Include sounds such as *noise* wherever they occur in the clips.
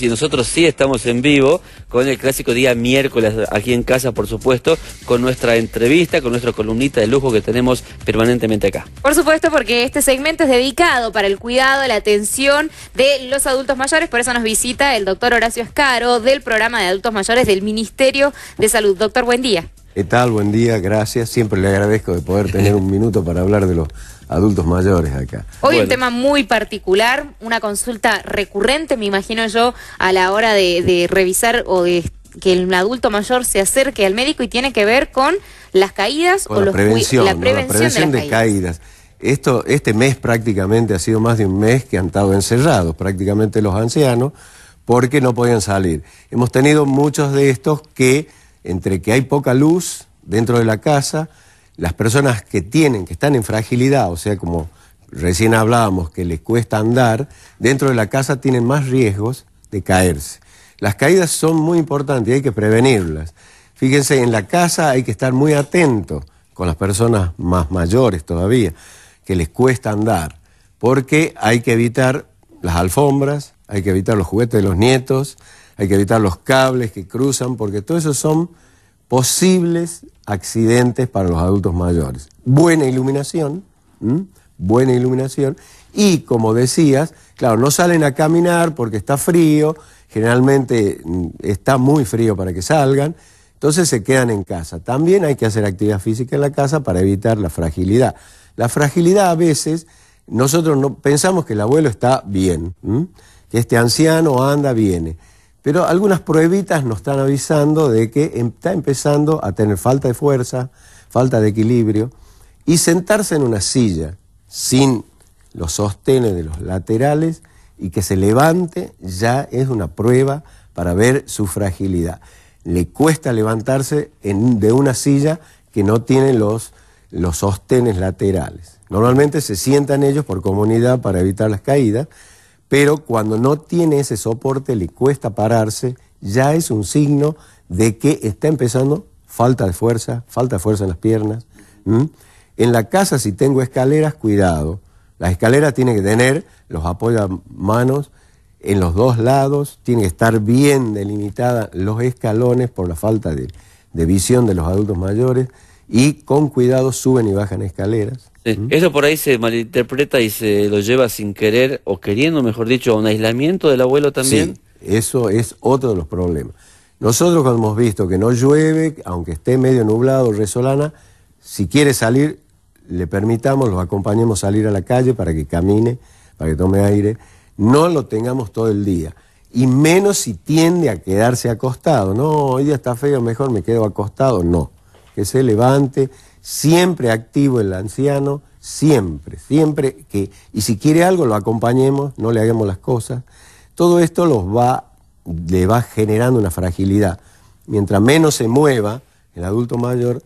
y nosotros sí estamos en vivo con el clásico día miércoles aquí en casa, por supuesto, con nuestra entrevista, con nuestra columnita de lujo que tenemos permanentemente acá. Por supuesto, porque este segmento es dedicado para el cuidado, la atención de los adultos mayores, por eso nos visita el doctor Horacio Escaro del programa de adultos mayores del Ministerio de Salud. Doctor, buen día. ¿Qué tal? Buen día, gracias. Siempre le agradezco de poder tener un minuto para hablar de los adultos mayores acá. Hoy un tema muy particular, una consulta recurrente, me imagino yo, a la hora de, revisar o de que el adulto mayor se acerque al médico y tiene que ver con las caídas o la, los prevención, de, caídas. caídas. Esto, este mes prácticamente ha sido más de un mes que han estado encerrados prácticamente los ancianos porque no podían salir. Hemos tenido muchos de estos que, entre que hay poca luz dentro de la casa, las personas que tienen, que están en fragilidad, o sea, como recién hablábamos, que les cuesta andar, dentro de la casa tienen más riesgos de caerse. Las caídas son muy importantes y hay que prevenirlas. Fíjense, en la casa hay que estar muy atento con las personas más mayores todavía, que les cuesta andar, porque hay que evitar las alfombras, hay que evitar los juguetes de los nietos, hay que evitar los cables que cruzan, porque todo eso son posibles accidentes para los adultos mayores. Buena iluminación, buena iluminación. Y como decías, claro, no salen a caminar porque está frío, generalmente mm, está muy frío para que salgan, entonces se quedan en casa. También hay que hacer actividad física en la casa para evitar la fragilidad. La fragilidad a veces, nosotros no, pensamos que el abuelo está bien, que este anciano anda, bien, pero algunas pruebitas nos están avisando de que em, está empezando a tener falta de fuerza, falta de equilibrio. Y sentarse en una silla sin los sostenes de los laterales y que se levante ya es una prueba para ver su fragilidad. Le cuesta levantarse de una silla que no tiene los, los sostenes laterales. Normalmente se sientan ellos por comunidad para evitar las caídas, pero cuando no tiene ese soporte, le cuesta pararse, ya es un signo de que está empezando falta de fuerza, falta de fuerza en las piernas. En la casa, si tengo escaleras, cuidado. Las escaleras tienen que tener los apoyamanos en los dos lados, tienen que estar bien delimitadas los escalones por la falta de visión de los adultos mayores y con cuidado suben y bajan escaleras. Eso por ahí se malinterpreta y se lo lleva sin querer o queriendo, mejor dicho, a un aislamiento del abuelo también. eso es otro de los problemas. Nosotros cuando hemos visto que no llueve, aunque esté medio nublado, resolana, si quiere salir, le permitamos, lo acompañemos a salir a la calle para que camine, para que tome aire. No lo tengamos todo el día. Y menos si tiende a quedarse acostado. No, hoy día está feo, mejor me quedo acostado. No, que se levante, siempre activo el anciano, siempre, siempre que, y si quiere algo lo acompañemos, no le hagamos las cosas. Todo esto le va generando una fragilidad. Mientras menos se mueva el adulto mayor,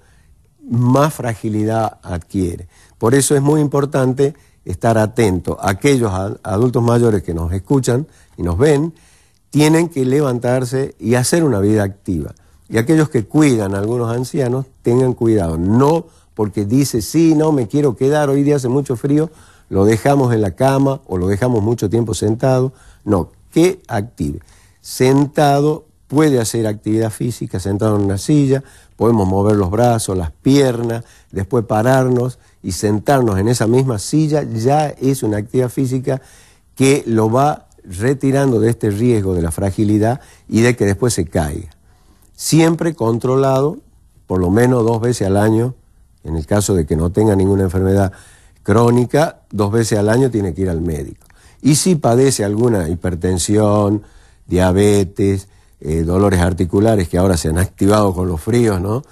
más fragilidad adquiere. Por eso es muy importante estar atento. Aquellos adultos mayores que nos escuchan y nos ven, tienen que levantarse y hacer una vida activa y aquellos que cuidan a algunos ancianos tengan cuidado. No porque dice, sí, no, me quiero quedar, hoy día hace mucho frío, lo dejamos en la cama o lo dejamos mucho tiempo sentado. No, que active. Sentado puede hacer actividad física, sentado en una silla, podemos mover los brazos, las piernas, después pararnos y sentarnos en esa misma silla, ya es una actividad física que lo va retirando de este riesgo de la fragilidad y de que después se caiga siempre controlado, por lo menos dos veces al año, en el caso de que no tenga ninguna enfermedad crónica, dos veces al año tiene que ir al médico. Y si padece alguna hipertensión, diabetes, eh, dolores articulares que ahora se han activado con los fríos, ¿no?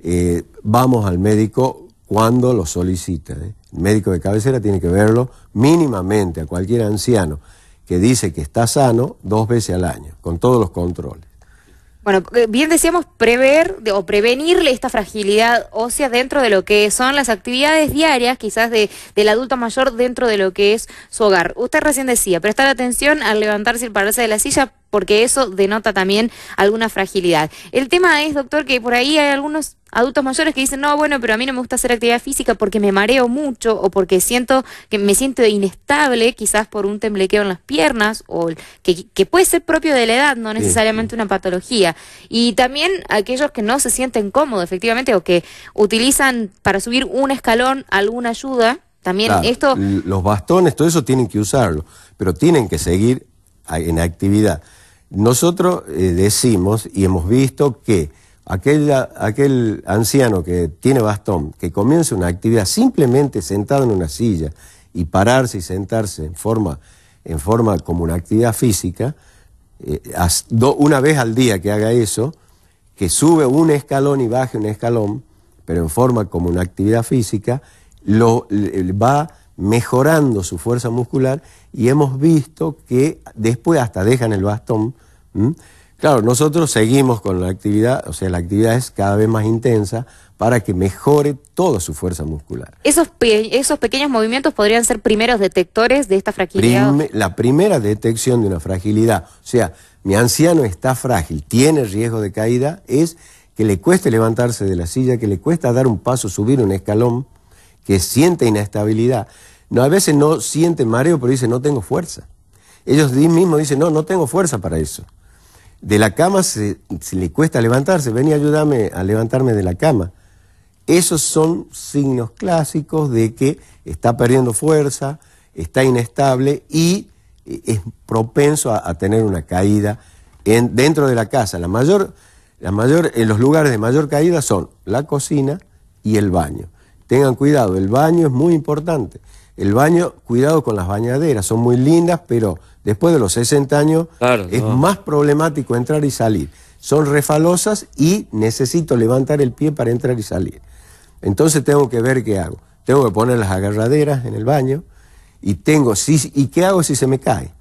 Eh, vamos al médico cuando lo solicita. ¿eh? El médico de cabecera tiene que verlo mínimamente a cualquier anciano que dice que está sano dos veces al año, con todos los controles. Bueno, eh, bien decíamos prever o prevenirle esta fragilidad ósea dentro de lo que son las actividades diarias, quizás de, del adulto mayor dentro de lo que es su hogar. Usted recién decía, prestar atención al levantarse y pararse de la silla porque eso denota también alguna fragilidad. El tema es, doctor, que por ahí hay algunos adultos mayores que dicen, no, bueno, pero a mí no me gusta hacer actividad física porque me mareo mucho o porque siento que me siento inestable, quizás por un temblequeo en las piernas, o que, puede ser propio de la edad, no necesariamente una patología. Y también aquellos que no se sienten cómodos, efectivamente, o que utilizan para subir un escalón alguna ayuda. También esto... Los bastones, todo eso tienen que usarlo, pero tienen que seguir en actividad. Nosotros eh, decimos y hemos visto que aquel, aquel anciano que tiene bastón, que comienza una actividad simplemente sentado en una silla y pararse y sentarse en forma, en forma como una actividad física, eh, una vez al día que haga eso, que sube un escalón y baje un escalón, pero en forma como una actividad física, lo, va mejorando su fuerza muscular y hemos visto que después hasta dejan el bastón. Claro, nosotros seguimos con la actividad, o sea, la actividad es cada vez más intensa para que mejore toda su fuerza muscular. Esos, esos pequeños movimientos podrían ser primeros detectores de esta fragilidad. la primera detección de una fragilidad, o sea, mi anciano está frágil, tiene riesgo de caída, es que le cueste levantarse de la silla, que le cuesta dar un paso, subir un escalón, que siente inestabilidad, no, a veces no siente mareo, pero dice, no tengo fuerza. Ellos mismos dicen, no, no tengo fuerza para eso. De la cama se, le cuesta levantarse, ven y ayúdame a levantarme de la cama. Esos son signos clásicos de que está perdiendo fuerza, está inestable y eh, es propenso a, tener una caída en, dentro de la casa. La mayor, mayor, en los lugares de mayor caída son la cocina y el baño. Tengan cuidado, el baño es muy importante. El baño, cuidado con las bañaderas, son muy lindas, pero después de los 60 años es más problemático entrar y salir. Son refalosas y necesito levantar el pie para entrar y salir. Entonces tengo que ver qué hago. Tengo que poner las agarraderas en el baño y tengo, ¿y qué hago si se me cae?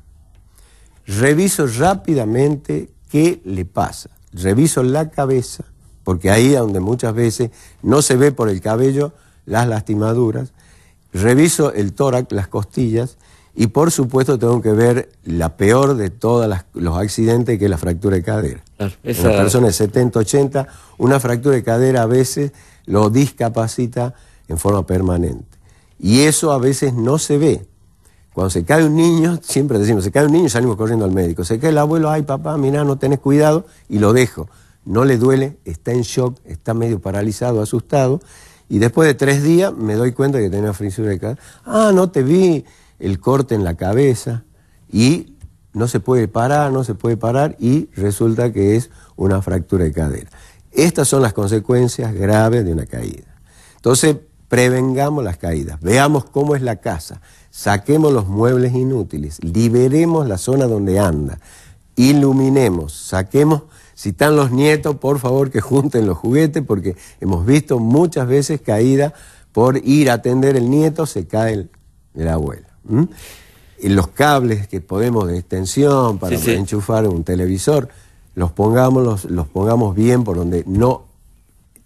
Reviso rápidamente qué le pasa. Reviso la cabeza, porque ahí es donde muchas veces no se ve por el cabello, las lastimaduras, reviso el tórax, las costillas, y por supuesto tengo que ver la peor de todos los accidentes, que es la fractura de cadera. Una persona de 70, 80, una fractura de cadera a veces lo discapacita en forma permanente. Y eso a veces no se ve. Cuando se cae un niño, siempre decimos, se cae un niño, salimos corriendo al médico. Se cae el abuelo, ay papá, mira no tenés cuidado, y lo dejo. No le duele, está en shock, está medio paralizado, asustado, y después de tres días me doy cuenta que tenía una de cadera. Ah, no te vi el corte en la cabeza. Y no se puede parar, no se puede parar. Y resulta que es una fractura de cadera. Estas son las consecuencias graves de una caída. Entonces, prevengamos las caídas, veamos cómo es la casa, saquemos los muebles inútiles, liberemos la zona donde anda, iluminemos, saquemos si están los nietos, por favor que junten los juguetes porque hemos visto muchas veces caída por ir a atender el nieto, se cae el, abuelo. Y los cables que podemos de extensión para enchufar un televisor, los pongamos, los, pongamos bien por donde no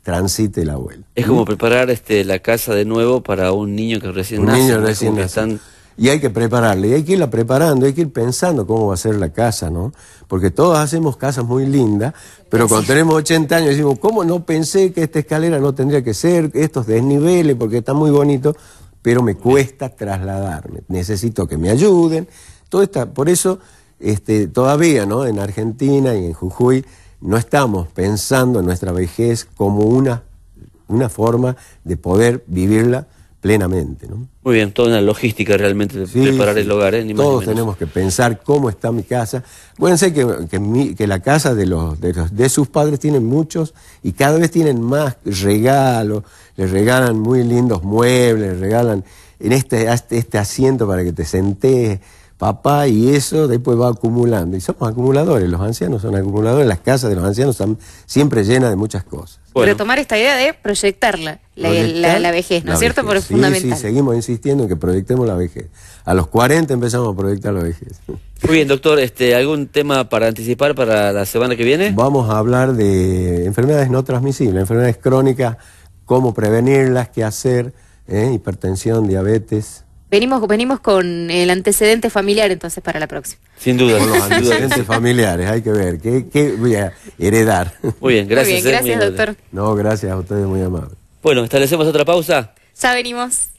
transite el abuelo. Es como preparar este, la casa de nuevo para un niño que recién un Niño recién y hay que prepararla, y hay que irla preparando, hay que ir pensando cómo va a ser la casa, ¿no? Porque todos hacemos casas muy lindas, pero cuando tenemos 80 años decimos, ¿cómo no pensé que esta escalera no tendría que ser, estos desniveles, porque está muy bonito, pero me cuesta trasladarme, necesito que me ayuden, todo está, por eso este, todavía, ¿no? En Argentina y en Jujuy no estamos pensando en nuestra vejez como una, una forma de poder vivirla plenamente. ¿no? Muy bien, toda la logística realmente de preparar el hogar. ¿eh? todos tenemos que pensar cómo está mi casa. Acuérdense que, que, la casa de los, de sus padres tienen muchos y cada vez tienen más regalos, les regalan muy lindos muebles, les regalan en este, este asiento para que te sentés papá y eso después va acumulando. Y somos acumuladores, los ancianos son acumuladores, las casas de los ancianos están siempre llenas de muchas cosas. Pero tomar esta idea de proyectarla, la, vejez, ¿no es cierto? sí, Sí, seguimos insistiendo en que proyectemos la vejez. A los 40 empezamos a proyectar la vejez. Muy bien, doctor, este, ¿algún tema para anticipar para la semana que viene? Vamos a hablar de enfermedades no transmisibles, enfermedades crónicas, cómo prevenirlas, qué hacer, ¿eh? hipertensión, diabetes. Venimos, venimos con el antecedente familiar entonces para la próxima. Sin duda. los *laughs* antecedentes familiares, hay que ver. ¿Qué, voy a heredar? Muy bien, gracias. gracias, doctor. No, gracias a ustedes, muy amables. Bueno, establecemos otra pausa. Ya venimos.